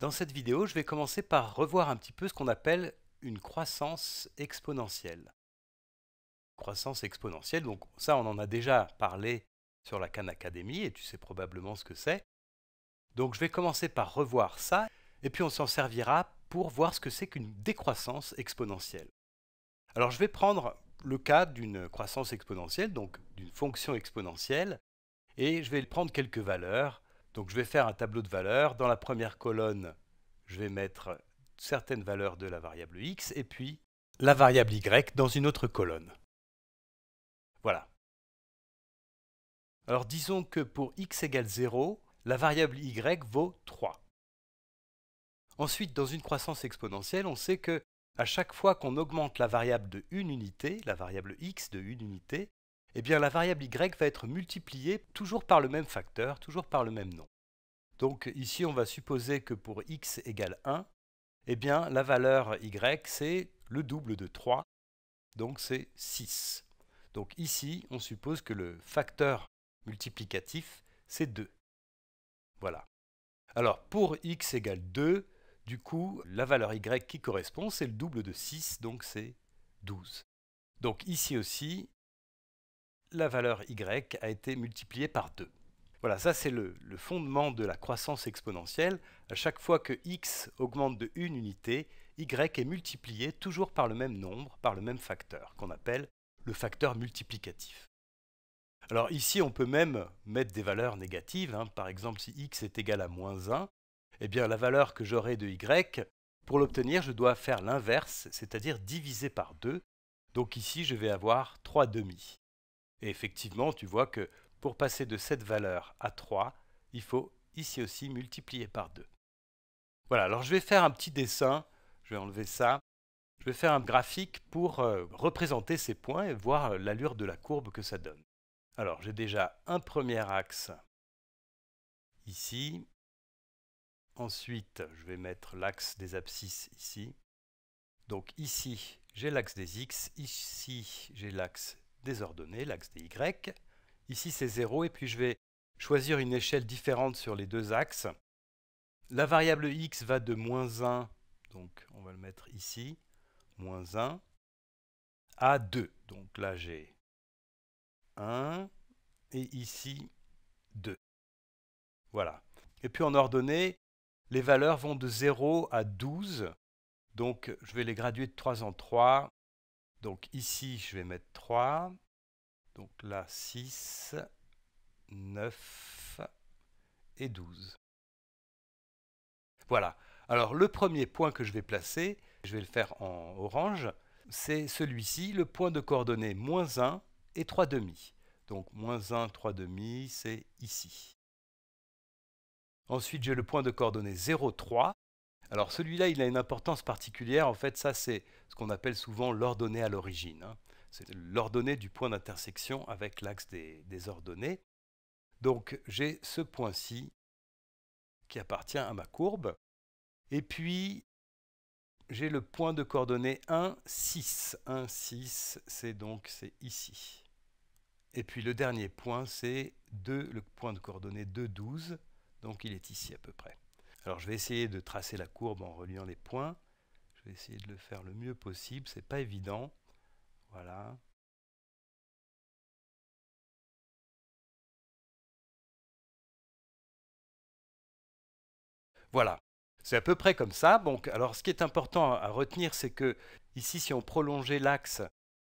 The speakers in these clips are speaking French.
Dans cette vidéo, je vais commencer par revoir un petit peu ce qu'on appelle une croissance exponentielle. Croissance exponentielle, donc ça on en a déjà parlé sur la Khan Academy et tu sais probablement ce que c'est. Donc je vais commencer par revoir ça et puis on s'en servira pour voir ce que c'est qu'une décroissance exponentielle. Alors je vais prendre le cas d'une croissance exponentielle, donc d'une fonction exponentielle, et je vais prendre quelques valeurs donc je vais faire un tableau de valeurs. Dans la première colonne, je vais mettre certaines valeurs de la variable x et puis la variable y dans une autre colonne. Voilà. Alors disons que pour x égale 0, la variable y vaut 3. Ensuite, dans une croissance exponentielle, on sait que à chaque fois qu'on augmente la variable de une unité, la variable x de une unité, eh bien la variable y va être multipliée toujours par le même facteur, toujours par le même nom. Donc ici, on va supposer que pour x égale 1, eh bien la valeur y, c'est le double de 3, donc c'est 6. Donc ici, on suppose que le facteur multiplicatif, c'est 2. Voilà. Alors pour x égale 2, du coup, la valeur y qui correspond, c'est le double de 6, donc c'est 12. Donc ici aussi, la valeur y a été multipliée par 2. Voilà, ça c'est le, fondement de la croissance exponentielle. À chaque fois que x augmente de une unité, y est multiplié toujours par le même nombre, par le même facteur, qu'on appelle le facteur multiplicatif. Alors ici, on peut même mettre des valeurs négatives. Hein. Par exemple, si x est égal à moins 1, eh bien la valeur que j'aurai de y, pour l'obtenir, je dois faire l'inverse, c'est-à-dire diviser par 2. Donc ici, je vais avoir 3 demi. Et effectivement, tu vois que pour passer de cette valeur à 3, il faut ici aussi multiplier par 2. Voilà, alors je vais faire un petit dessin, je vais enlever ça. Je vais faire un graphique pour euh, représenter ces points et voir euh, l'allure de la courbe que ça donne. Alors j'ai déjà un premier axe ici. Ensuite, je vais mettre l'axe des abscisses ici. Donc ici, j'ai l'axe des x, ici, j'ai l'axe ordonnées, l'axe des Y. Ici, c'est 0, et puis je vais choisir une échelle différente sur les deux axes. La variable x va de moins 1, donc on va le mettre ici, moins 1, à 2. Donc là, j'ai 1, et ici, 2. Voilà. Et puis en ordonnée, les valeurs vont de 0 à 12. Donc je vais les graduer de 3 en 3 donc ici, je vais mettre 3. Donc là, 6, 9 et 12. Voilà. Alors le premier point que je vais placer, je vais le faire en orange, c'est celui-ci, le point de coordonnées moins 1 et 3 demi. Donc moins 1, 3 demi, c'est ici. Ensuite, j'ai le point de coordonnées 0, 3. Alors celui-là, il a une importance particulière. En fait, ça, c'est ce qu'on appelle souvent l'ordonnée à l'origine. Hein. C'est l'ordonnée du point d'intersection avec l'axe des, ordonnées. Donc j'ai ce point-ci qui appartient à ma courbe. Et puis, j'ai le point de coordonnée 1, 6. 1, 6, c'est donc c'est ici. Et puis le dernier point, c'est 2, le point de coordonnée 2, 12. Donc il est ici à peu près. Alors je vais essayer de tracer la courbe en reliant les points. Je vais essayer de le faire le mieux possible, c'est pas évident. Voilà. Voilà, c'est à peu près comme ça. alors ce qui est important à retenir, c'est que ici, si on prolongeait l'axe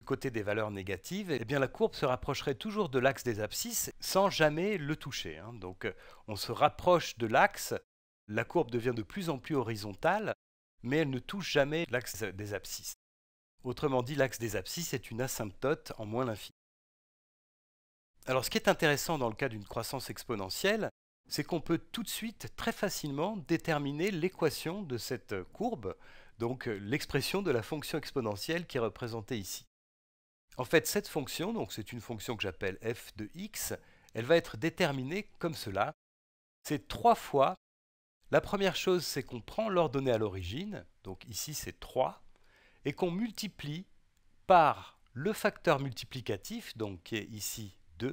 du côté des valeurs négatives, eh bien la courbe se rapprocherait toujours de l'axe des abscisses sans jamais le toucher. Hein. Donc euh, on se rapproche de l'axe la courbe devient de plus en plus horizontale, mais elle ne touche jamais l'axe des abscisses. Autrement dit, l'axe des abscisses est une asymptote en moins l'infini. Alors ce qui est intéressant dans le cas d'une croissance exponentielle, c'est qu'on peut tout de suite très facilement déterminer l'équation de cette courbe, donc euh, l'expression de la fonction exponentielle qui est représentée ici. En fait, cette fonction, donc c'est une fonction que j'appelle f de x, elle va être déterminée comme cela. C'est trois fois la première chose, c'est qu'on prend l'ordonnée à l'origine, donc ici c'est 3, et qu'on multiplie par le facteur multiplicatif, donc qui est ici 2,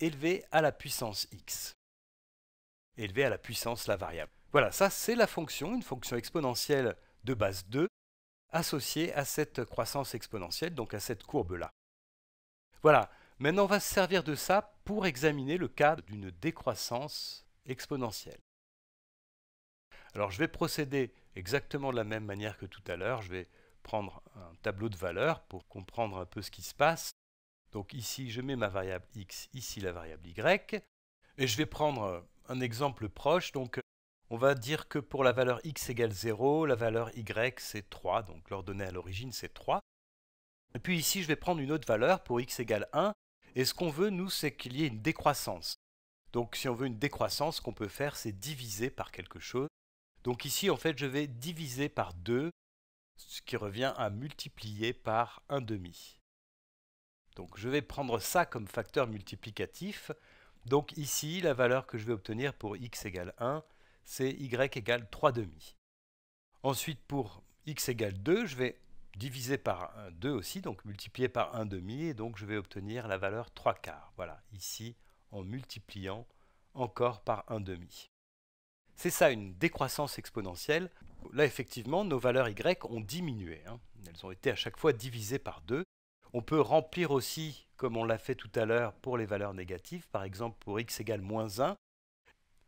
élevé à la puissance x, élevé à la puissance la variable. Voilà, ça c'est la fonction, une fonction exponentielle de base 2, associée à cette croissance exponentielle, donc à cette courbe-là. Voilà, maintenant on va se servir de ça pour examiner le cas d'une décroissance exponentielle. Alors je vais procéder exactement de la même manière que tout à l'heure. Je vais prendre un tableau de valeurs pour comprendre un peu ce qui se passe. Donc ici, je mets ma variable x, ici la variable y. Et je vais prendre un exemple proche. Donc on va dire que pour la valeur x égale 0, la valeur y c'est 3. Donc l'ordonnée à l'origine c'est 3. Et puis ici, je vais prendre une autre valeur pour x égale 1. Et ce qu'on veut, nous, c'est qu'il y ait une décroissance. Donc si on veut une décroissance, ce qu'on peut faire, c'est diviser par quelque chose. Donc ici, en fait, je vais diviser par 2, ce qui revient à multiplier par 1 demi. Donc je vais prendre ça comme facteur multiplicatif. Donc ici, la valeur que je vais obtenir pour x égale 1, c'est y égale 3 demi. Ensuite, pour x égale 2, je vais divisé par 2 aussi, donc multiplié par 1 demi, et donc je vais obtenir la valeur 3 quarts. Voilà, ici en multipliant encore par 1 demi. C'est ça une décroissance exponentielle. Là effectivement, nos valeurs y ont diminué. Hein. Elles ont été à chaque fois divisées par 2. On peut remplir aussi, comme on l'a fait tout à l'heure pour les valeurs négatives, par exemple pour x égale moins 1,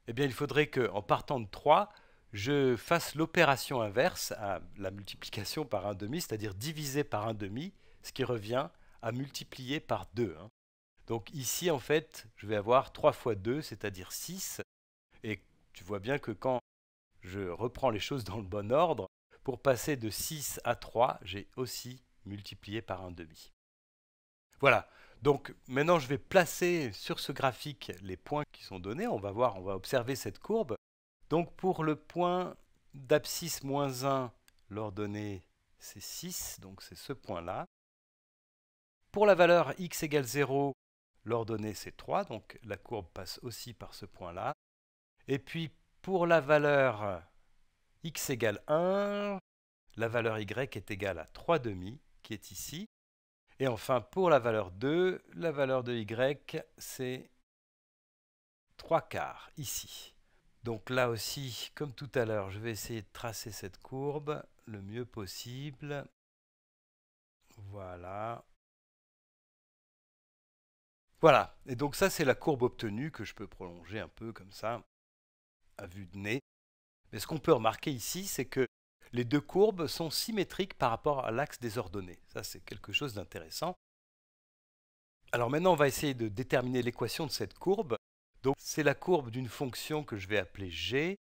eh bien il faudrait qu'en partant de 3, je fasse l'opération inverse à la multiplication par un demi, c'est-à-dire diviser par un demi, ce qui revient à multiplier par 2. Hein. Donc ici, en fait, je vais avoir 3 fois 2, c'est-à-dire 6. Et tu vois bien que quand je reprends les choses dans le bon ordre, pour passer de 6 à 3, j'ai aussi multiplié par un demi. Voilà. Donc maintenant, je vais placer sur ce graphique les points qui sont donnés. On va voir, on va observer cette courbe. Donc pour le point d'abscisse moins 1, l'ordonnée c'est 6, donc c'est ce point-là. Pour la valeur x égale 0, l'ordonnée c'est 3, donc la courbe passe aussi par ce point-là. Et puis pour la valeur x égale 1, la valeur y est égale à 3 demi, qui est ici. Et enfin, pour la valeur 2, la valeur de y, c'est 3 quarts, ici. Donc là aussi, comme tout à l'heure, je vais essayer de tracer cette courbe le mieux possible. Voilà. Voilà, et donc ça c'est la courbe obtenue que je peux prolonger un peu comme ça, à vue de nez. Mais ce qu'on peut remarquer ici, c'est que les deux courbes sont symétriques par rapport à l'axe des ordonnées. Ça c'est quelque chose d'intéressant. Alors maintenant on va essayer de déterminer l'équation de cette courbe. Donc c'est la courbe d'une fonction que je vais appeler g,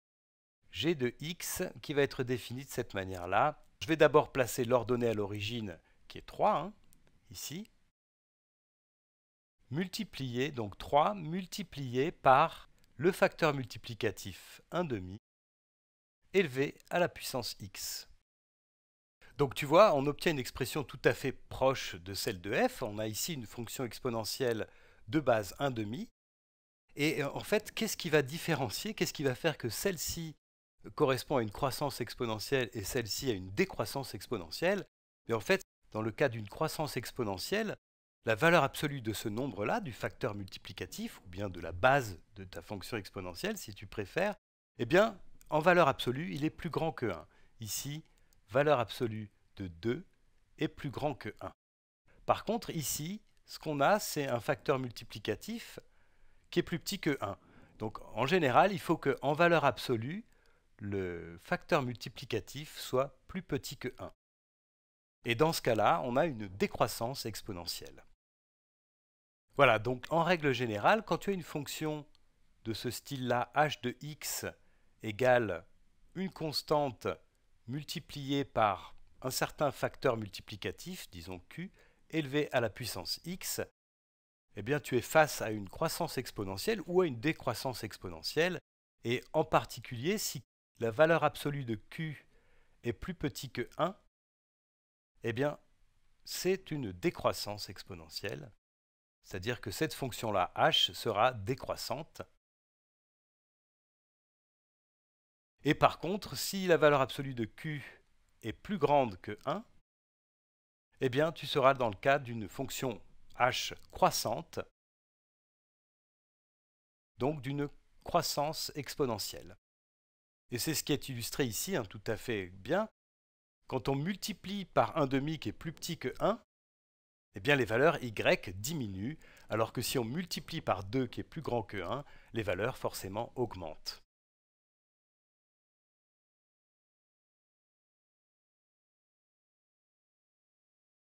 g de x, qui va être définie de cette manière-là. Je vais d'abord placer l'ordonnée à l'origine, qui est 3, hein, ici, Multiplier, donc 3, multiplié par le facteur multiplicatif 1,5 élevé à la puissance x. Donc tu vois, on obtient une expression tout à fait proche de celle de f. On a ici une fonction exponentielle de base 1,5 et euh, en fait, qu'est-ce qui va différencier Qu'est-ce qui va faire que celle-ci correspond à une croissance exponentielle et celle-ci à une décroissance exponentielle Mais en fait, dans le cas d'une croissance exponentielle, la valeur absolue de ce nombre-là, du facteur multiplicatif, ou bien de la base de ta fonction exponentielle, si tu préfères, eh bien, en valeur absolue, il est plus grand que 1. Ici, valeur absolue de 2 est plus grand que 1. Par contre, ici, ce qu'on a, c'est un facteur multiplicatif qui est plus petit que 1. Donc en général, il faut que en valeur absolue, le facteur multiplicatif soit plus petit que 1. Et dans ce cas-là, on a une décroissance exponentielle. Voilà, donc en règle générale, quand tu as une fonction de ce style-là, h de x égale une constante multipliée par un certain facteur multiplicatif, disons q, élevé à la puissance x, eh bien tu es face à une croissance exponentielle ou à une décroissance exponentielle. Et en particulier, si la valeur absolue de Q est plus petite que 1, eh bien c'est une décroissance exponentielle. C'est-à-dire que cette fonction-là, h, sera décroissante. Et par contre, si la valeur absolue de q est plus grande que 1, eh bien tu seras dans le cas d'une fonction H croissante, donc d'une croissance exponentielle. Et c'est ce qui est illustré ici hein, tout à fait bien. Quand on multiplie par un demi qui est plus petit que 1, eh bien les valeurs y diminuent, alors que si on multiplie par 2 qui est plus grand que 1, les valeurs forcément augmentent.